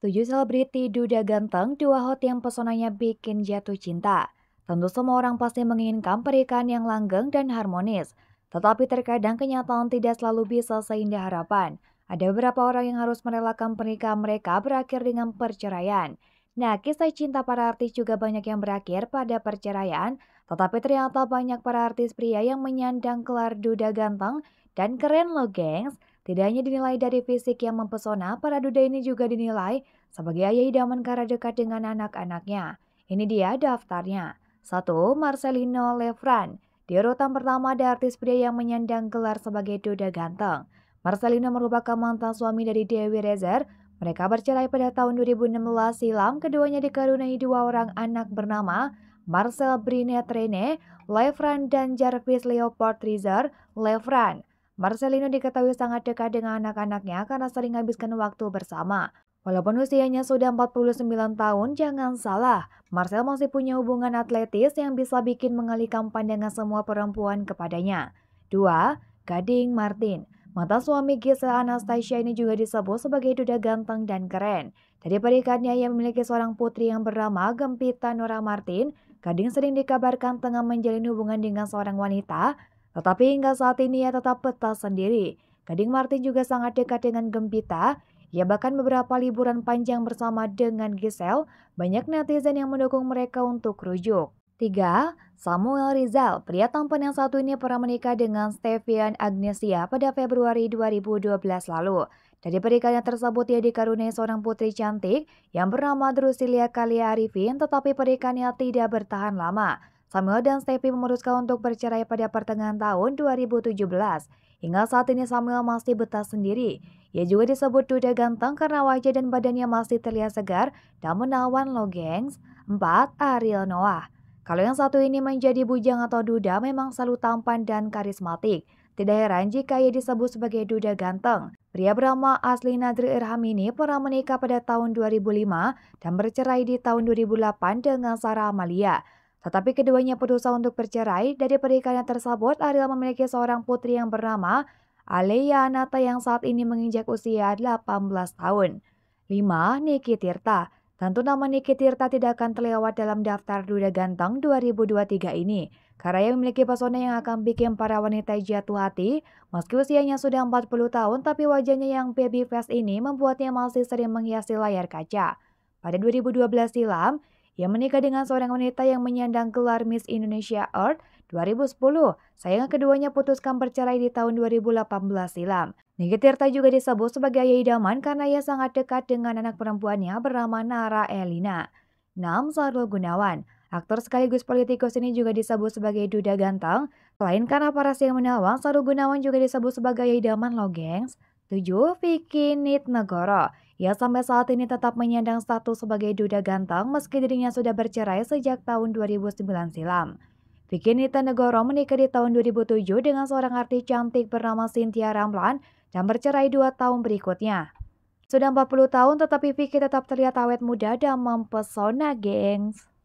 Tujuh selebriti duda ganteng dua hot yang pesonanya bikin jatuh cinta. Tentu semua orang pasti menginginkan pernikahan yang langgeng dan harmonis. Tetapi terkadang kenyataan tidak selalu bisa seindah harapan. Ada beberapa orang yang harus merelakan pernikahan mereka berakhir dengan perceraian. Nah, kisah cinta para artis juga banyak yang berakhir pada perceraian, tetapi ternyata banyak para artis pria yang menyandang kelar duda ganteng dan keren loh gengs. Tidak hanya dinilai dari fisik yang mempesona, para duda ini juga dinilai sebagai ayah idaman karena dekat dengan anak-anaknya. Ini dia daftarnya. 1. Marcelino Lefran. Di urutan pertama ada artis pria yang menyandang gelar sebagai duda ganteng. Marcelino merupakan mantan suami dari Dewi Rezer. Mereka bercerai pada tahun 2016 silam. Keduanya dikarunai dua orang anak bernama Marcel Brinet Rene, Lefran dan Jarvis Leopold Rezer, Lefran. Marcelino diketahui sangat dekat dengan anak-anaknya karena sering habiskan waktu bersama. Walaupun usianya sudah 49 tahun, jangan salah, Marcel masih punya hubungan atletis yang bisa bikin mengalihkan pandangan semua perempuan kepadanya. 2. Gading Martin Mata suami Gisela Anastasia ini juga disebut sebagai duda ganteng dan keren. Dari pernikahannya yang memiliki seorang putri yang bernama Gempita Nora Martin, Gading sering dikabarkan tengah menjalin hubungan dengan seorang wanita tetapi hingga saat ini ia tetap betah sendiri. Gading Martin juga sangat dekat dengan Gempita. Ia bahkan beberapa liburan panjang bersama dengan Gisel, banyak netizen yang mendukung mereka untuk rujuk. 3. Samuel Rizal, pria tampan yang satu ini pernah menikah dengan Stevian Agnesia pada Februari 2012 lalu. Dari pernikahan tersebut ia dikaruniai seorang putri cantik yang bernama Drusilia Kalia Arifin tetapi pernikahannya tidak bertahan lama. Samuel dan Steffi memutuskan untuk bercerai pada pertengahan tahun 2017. Hingga saat ini Samuel masih betah sendiri. Ia juga disebut duda ganteng karena wajah dan badannya masih terlihat segar dan menawan lo gengs. 4. Ariel Noah Kalau yang satu ini menjadi bujang atau duda memang selalu tampan dan karismatik. Tidak heran jika ia disebut sebagai duda ganteng. Pria bernama asli Nadri Irham ini pernah menikah pada tahun 2005 dan bercerai di tahun 2008 dengan Sarah Amalia. Tetapi keduanya berusaha untuk bercerai dari pernikahan tersebut. Ariel memiliki seorang putri yang bernama Alea Anata yang saat ini menginjak usia 18 tahun. 5. Niki Tirta Tentu nama Niki Tirta tidak akan terlewat dalam daftar Duda Ganteng 2023 ini. karena yang memiliki pesona yang akan bikin para wanita jatuh hati. Meski usianya sudah 40 tahun, tapi wajahnya yang baby face ini membuatnya masih sering menghiasi layar kaca. Pada 2012 silam, ia menikah dengan seorang wanita yang menyandang gelar Miss Indonesia Earth 2010. Sayang keduanya putuskan bercerai di tahun 2018 silam. Niki Tirta juga disebut sebagai ayah idaman karena ia sangat dekat dengan anak perempuannya bernama Nara Elina. 6. Sarul Gunawan Aktor sekaligus politikus ini juga disebut sebagai duda ganteng. Selain karena paras yang menawan, Sarul Gunawan juga disebut sebagai idaman lo gengs. 7. Vicky Nitnegoro ia ya, sampai saat ini tetap menyandang status sebagai duda ganteng meski dirinya sudah bercerai sejak tahun 2009 silam. Vicky Negoro menikah di tahun 2007 dengan seorang artis cantik bernama Cynthia Ramlan dan bercerai dua tahun berikutnya. Sudah 40 tahun tetapi Vicky tetap terlihat awet muda dan mempesona, gengs.